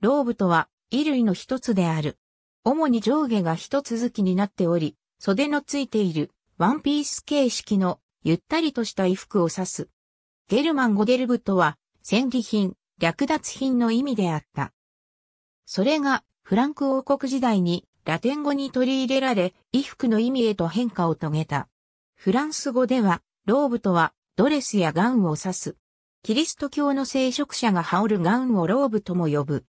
ローブとは衣類の一つである。主に上下が一続きになっており、袖のついているワンピース形式のゆったりとした衣服を指す。ゲルマン語デルブとは戦利品、略奪品の意味であった。それがフランク王国時代にラテン語に取り入れられ、衣服の意味へと変化を遂げた。フランス語では、ローブとはドレスやガウンを指す。キリスト教の聖職者が羽織るガウンをローブとも呼ぶ。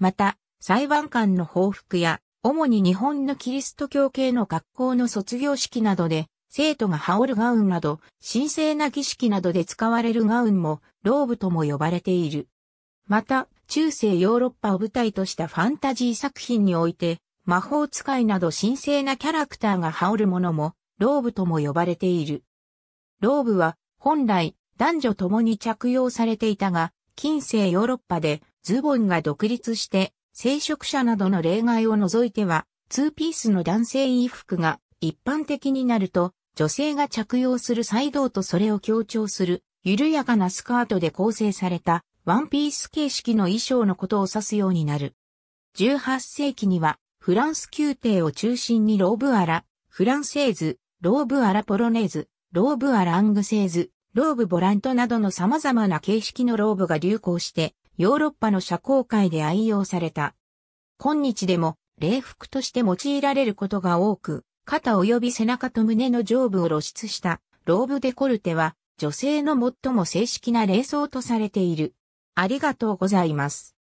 また、裁判官の報復や、主に日本のキリスト教系の学校の卒業式などで、生徒が羽織るガウンなど、神聖な儀式などで使われるガウンも、ローブとも呼ばれている。また、中世ヨーロッパを舞台としたファンタジー作品において、魔法使いなど神聖なキャラクターが羽織るものも、ローブとも呼ばれている。ローブは、本来、男女ともに着用されていたが、近世ヨーロッパで、ズボンが独立して、聖職者などの例外を除いては、ツーピースの男性衣服が一般的になると、女性が着用するサイドとそれを強調する、緩やかなスカートで構成された、ワンピース形式の衣装のことを指すようになる。18世紀には、フランス宮廷を中心にローブアラ、フランセーズ、ローブアラポロネーズ、ローブアラングセーズ、ローブボラントなどの様々な形式のローブが流行して、ヨーロッパの社交界で愛用された。今日でも礼服として用いられることが多く、肩及び背中と胸の上部を露出したローブデコルテは女性の最も正式な礼装とされている。ありがとうございます。